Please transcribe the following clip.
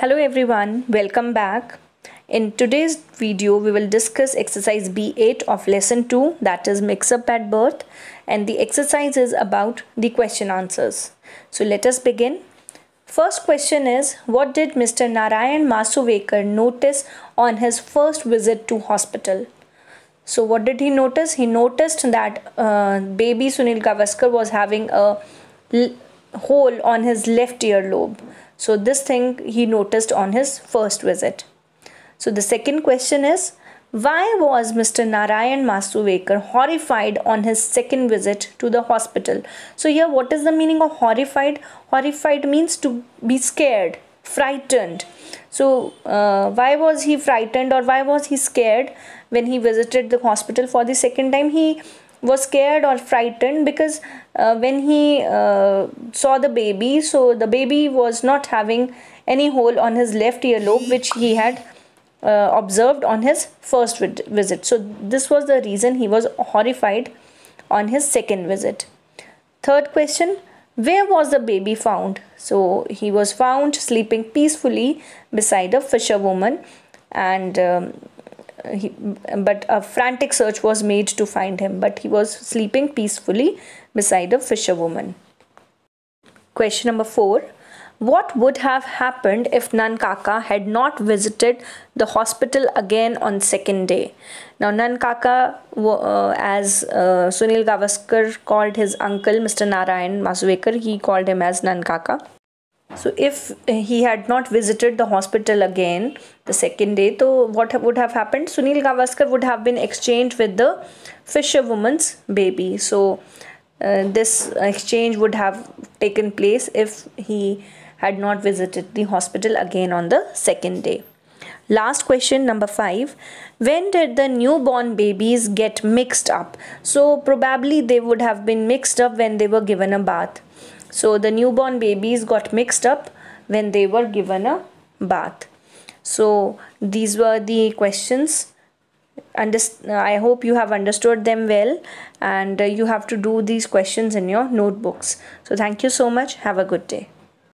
Hello everyone, welcome back. In today's video, we will discuss exercise B8 of lesson 2 that is mix up at birth and the exercise is about the question answers. So let us begin. First question is what did Mr. Narayan Masuvekar notice on his first visit to hospital? So what did he notice? He noticed that uh, baby Sunil Gavaskar was having a hole on his left earlobe. So this thing he noticed on his first visit. So the second question is, why was Mr. Narayan Masuvekar horrified on his second visit to the hospital? So here what is the meaning of horrified? Horrified means to be scared, frightened. So uh, why was he frightened or why was he scared when he visited the hospital for the second time? He was scared or frightened because uh, when he uh, saw the baby, so the baby was not having any hole on his left earlobe, which he had uh, observed on his first visit. So, this was the reason he was horrified on his second visit. Third question Where was the baby found? So, he was found sleeping peacefully beside a fisherwoman and um, he, but a frantic search was made to find him, but he was sleeping peacefully beside a fisherwoman. Question number four. What would have happened if Nankaka had not visited the hospital again on second day? Now, Nankaka, uh, as uh, Sunil Gavaskar called his uncle, Mr. Narayan Masuvekar, he called him as Nankaka. So if uh, he had not visited the hospital again the second day, so what would have happened? Sunil Gavaskar would have been exchanged with the fisherwoman's baby. So uh, this exchange would have taken place if he had not visited the hospital again on the second day. Last question number 5. When did the newborn babies get mixed up? So probably they would have been mixed up when they were given a bath. So the newborn babies got mixed up when they were given a bath. So these were the questions. I hope you have understood them well and you have to do these questions in your notebooks. So thank you so much. Have a good day.